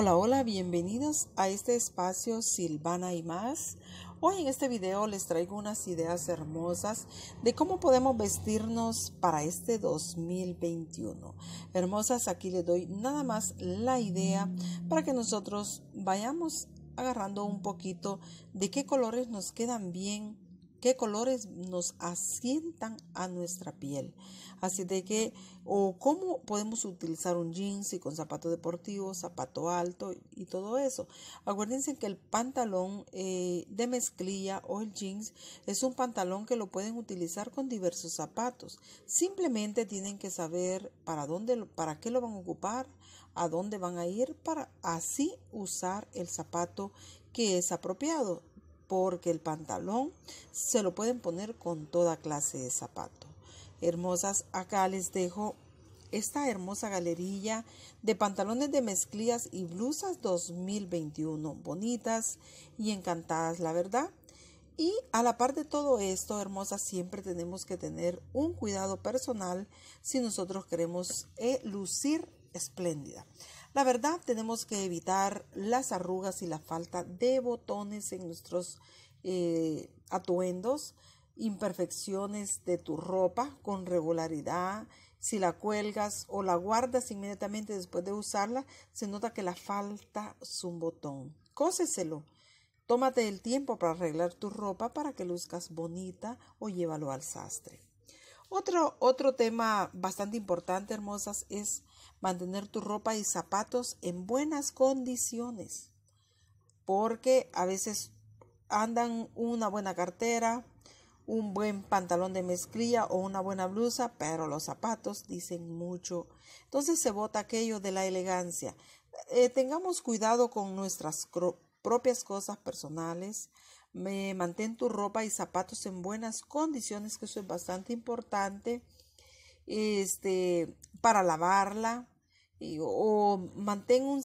Hola, hola, bienvenidos a este espacio Silvana y más. Hoy en este video les traigo unas ideas hermosas de cómo podemos vestirnos para este 2021. Hermosas, aquí les doy nada más la idea para que nosotros vayamos agarrando un poquito de qué colores nos quedan bien qué colores nos asientan a nuestra piel. Así de que, o cómo podemos utilizar un jeans y con zapato deportivo, zapato alto y todo eso. Acuérdense que el pantalón eh, de mezclilla o el jeans es un pantalón que lo pueden utilizar con diversos zapatos. Simplemente tienen que saber para dónde, para qué lo van a ocupar, a dónde van a ir para así usar el zapato que es apropiado porque el pantalón se lo pueden poner con toda clase de zapato. Hermosas, acá les dejo esta hermosa galerilla de pantalones de mezclillas y blusas 2021. Bonitas y encantadas, la verdad. Y a la par de todo esto, hermosas, siempre tenemos que tener un cuidado personal si nosotros queremos eh, lucir espléndida. La verdad, tenemos que evitar las arrugas y la falta de botones en nuestros eh, atuendos, imperfecciones de tu ropa con regularidad. Si la cuelgas o la guardas inmediatamente después de usarla, se nota que la falta es un botón. Cóseselo. Tómate el tiempo para arreglar tu ropa para que luzcas bonita o llévalo al sastre. Otro, otro tema bastante importante, hermosas, es mantener tu ropa y zapatos en buenas condiciones, porque a veces andan una buena cartera, un buen pantalón de mezclilla o una buena blusa, pero los zapatos dicen mucho. Entonces se bota aquello de la elegancia. Eh, tengamos cuidado con nuestras propias cosas personales, me mantén tu ropa y zapatos en buenas condiciones, que eso es bastante importante. Este, para lavarla. Y, o mantén un,